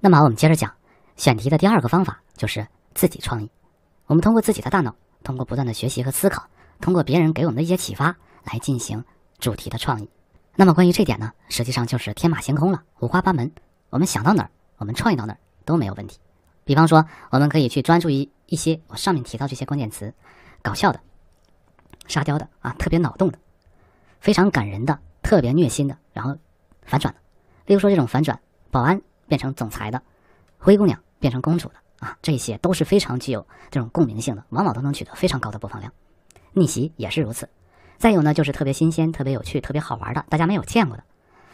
那么我们接着讲，选题的第二个方法就是自己创意。我们通过自己的大脑，通过不断的学习和思考，通过别人给我们的一些启发，来进行主题的创意。那么关于这点呢，实际上就是天马行空了，五花八门。我们想到哪儿，我们创意到哪儿都没有问题。比方说，我们可以去专注于一些我上面提到这些关键词：搞笑的、沙雕的啊，特别脑洞的，非常感人的，特别虐心的，然后反转的。例如说这种反转，保安。变成总裁的，灰姑娘变成公主的啊，这些都是非常具有这种共鸣性的，往往都能取得非常高的播放量。逆袭也是如此。再有呢，就是特别新鲜、特别有趣、特别好玩的，大家没有见过的。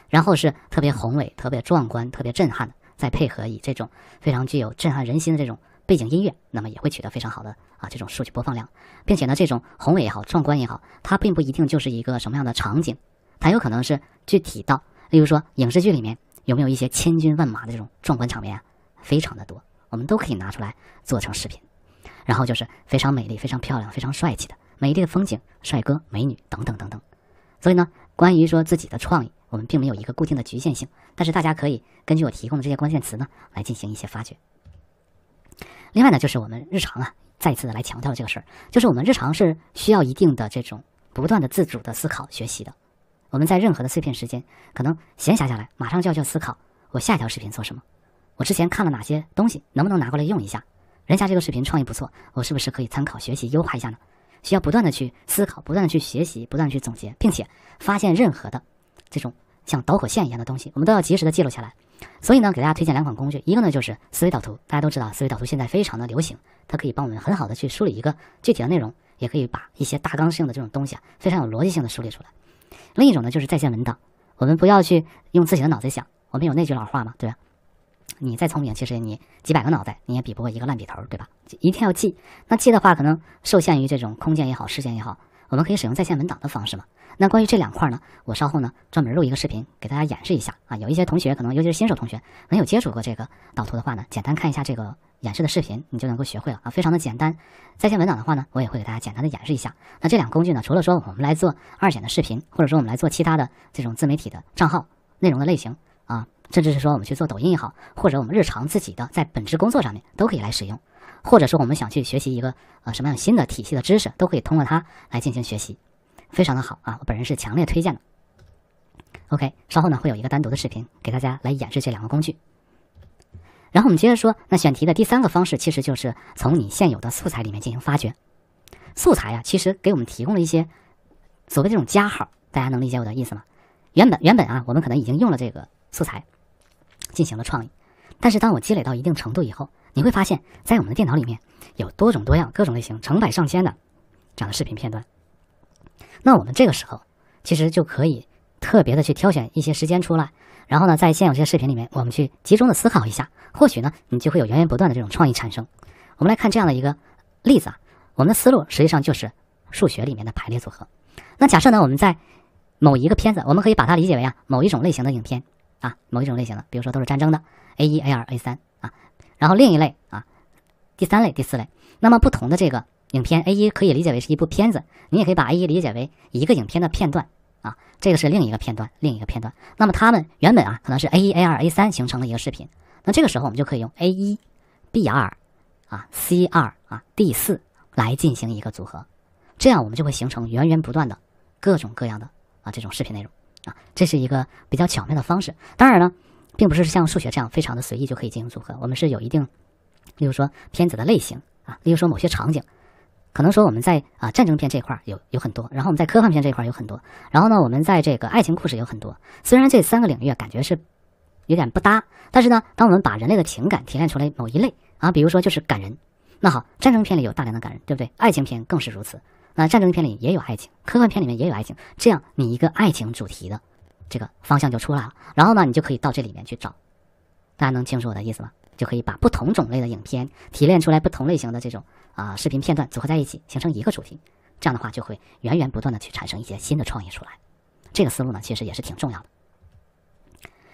然后是特别宏伟、特别壮观、特别震撼的，再配合以这种非常具有震撼人心的这种背景音乐，那么也会取得非常好的啊这种数据播放量。并且呢，这种宏伟也好、壮观也好，它并不一定就是一个什么样的场景，它有可能是具体到，例如说影视剧里面。有没有一些千军万马的这种壮观场面啊？非常的多，我们都可以拿出来做成视频。然后就是非常美丽、非常漂亮、非常帅气的美丽的风景、帅哥、美女等等等等。所以呢，关于说自己的创意，我们并没有一个固定的局限性，但是大家可以根据我提供的这些关键词呢来进行一些发掘。另外呢，就是我们日常啊，再次的来强调这个事儿，就是我们日常是需要一定的这种不断的自主的思考学习的。我们在任何的碎片时间，可能闲暇下来，马上就要去思考：我下一条视频做什么？我之前看了哪些东西，能不能拿过来用一下？人家这个视频创意不错，我是不是可以参考学习优化一下呢？需要不断的去思考，不断的去学习，不断去总结，并且发现任何的这种像导火线一样的东西，我们都要及时的记录下来。所以呢，给大家推荐两款工具，一个呢就是思维导图。大家都知道，思维导图现在非常的流行，它可以帮我们很好的去梳理一个具体的内容，也可以把一些大纲性的这种东西啊，非常有逻辑性的梳理出来。另一种呢，就是在线文档。我们不要去用自己的脑子想。我们有那句老话嘛，对吧？你再聪明，其实你几百个脑袋，你也比不过一个烂笔头，对吧？一定要记。那记的话，可能受限于这种空间也好，时间也好，我们可以使用在线文档的方式嘛。那关于这两块呢，我稍后呢专门录一个视频给大家演示一下啊。有一些同学可能，尤其是新手同学，没有接触过这个导图的话呢，简单看一下这个。演示的视频你就能够学会了啊，非常的简单。在线文档的话呢，我也会给大家简单的演示一下。那这两个工具呢，除了说我们来做二剪的视频，或者说我们来做其他的这种自媒体的账号内容的类型啊，甚至是说我们去做抖音也好，或者我们日常自己的在本职工作上面都可以来使用。或者说我们想去学习一个呃什么样新的体系的知识，都可以通过它来进行学习，非常的好啊。我本人是强烈推荐的。OK，稍后呢会有一个单独的视频给大家来演示这两个工具。然后我们接着说，那选题的第三个方式其实就是从你现有的素材里面进行发掘。素材呀，其实给我们提供了一些所谓这种加号，大家能理解我的意思吗？原本原本啊，我们可能已经用了这个素材进行了创意，但是当我积累到一定程度以后，你会发现在我们的电脑里面有多种多样、各种类型、成百上千的这样的视频片段。那我们这个时候其实就可以。特别的去挑选一些时间出来，然后呢，在现有这些视频里面，我们去集中的思考一下，或许呢，你就会有源源不断的这种创意产生。我们来看这样的一个例子啊，我们的思路实际上就是数学里面的排列组合。那假设呢，我们在某一个片子，我们可以把它理解为啊，某一种类型的影片啊，某一种类型的，比如说都是战争的，A 一、A 二、A 三啊，然后另一类啊，第三类、第四类，那么不同的这个影片 A 一可以理解为是一部片子，你也可以把 A 一理解为一个影片的片段。啊，这个是另一个片段，另一个片段。那么它们原本啊，可能是 A 一、A 二、A 三形成的一个视频。那这个时候我们就可以用 A 一、B 二、啊 C 二、啊 D 四来进行一个组合，这样我们就会形成源源不断的各种各样的啊这种视频内容啊。这是一个比较巧妙的方式。当然呢，并不是像数学这样非常的随意就可以进行组合，我们是有一定，例如说片子的类型啊，例如说某些场景。可能说我们在啊战争片这一块有有很多，然后我们在科幻片这一块有很多，然后呢我们在这个爱情故事有很多。虽然这三个领域感觉是有点不搭，但是呢，当我们把人类的情感提炼出来某一类啊，比如说就是感人。那好，战争片里有大量的感人，对不对？爱情片更是如此。那战争片里也有爱情，科幻片里面也有爱情。这样你一个爱情主题的这个方向就出来了。然后呢，你就可以到这里面去找。大家能清楚我的意思吗？就可以把不同种类的影片提炼出来不同类型的这种。啊，视频片段组合在一起形成一个主题，这样的话就会源源不断的去产生一些新的创意出来。这个思路呢，其实也是挺重要的。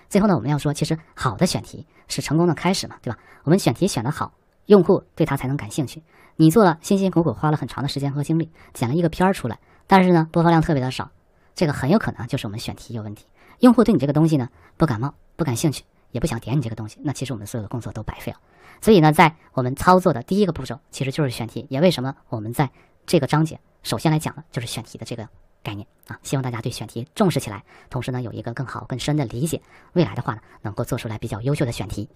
最后呢，我们要说，其实好的选题是成功的开始嘛，对吧？我们选题选得好，用户对它才能感兴趣。你做了辛辛苦苦花了很长的时间和精力剪了一个片儿出来，但是呢，播放量特别的少，这个很有可能就是我们选题有问题，用户对你这个东西呢不感冒、不感兴趣。也不想点你这个东西，那其实我们所有的工作都白费了。所以呢，在我们操作的第一个步骤，其实就是选题。也为什么我们在这个章节首先来讲呢，就是选题的这个概念啊，希望大家对选题重视起来，同时呢，有一个更好、更深的理解。未来的话呢，能够做出来比较优秀的选题。